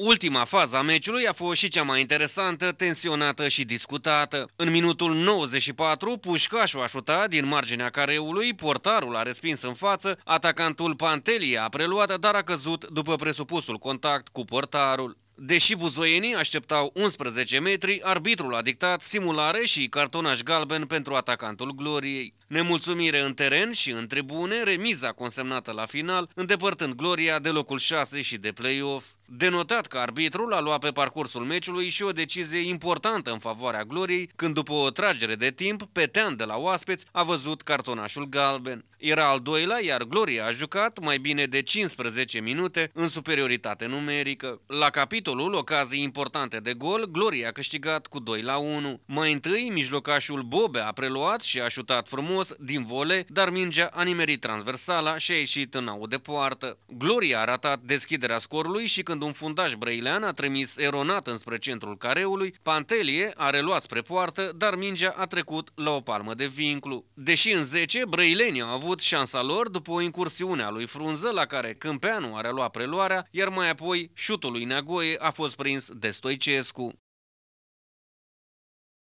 Ultima fază a meciului a fost și cea mai interesantă, tensionată și discutată. În minutul 94, Pușcașul a șutat din marginea careului, portarul a respins în față, atacantul Pantelie a preluat, dar a căzut după presupusul contact cu portarul. Deși buzoienii așteptau 11 metri, arbitrul a dictat simulare și cartonaș galben pentru atacantul Gloriei. Nemulțumire în teren și în tribune, remiza consemnată la final, îndepărtând Gloria de locul 6 și de play-off. Denotat că arbitrul a luat pe parcursul meciului și o decizie importantă în favoarea Gloriei, când după o tragere de timp, Petean de la Oaspeți a văzut cartonașul galben. Era al doilea, iar Gloria a jucat mai bine de 15 minute în superioritate numerică. La capitolul ocazii importante de gol, Gloria a câștigat cu 2 la 1. Mai întâi, mijlocașul Bobe a preluat și a șutat frumos din vole, dar mingea a nimerit transversala și a ieșit în au de poartă. Gloria a ratat deschiderea scorului și când când un fundaj brăilean a trimis eronat înspre centrul careului, Pantelie a reluat spre poartă, dar mingea a trecut la o palmă de vinclu. Deși în 10, brăilenii au avut șansa lor după o incursiune a lui Frunză, la care Câmpeanu a reluat preluarea, iar mai apoi șutul lui Neagoie a fost prins de Stoicescu.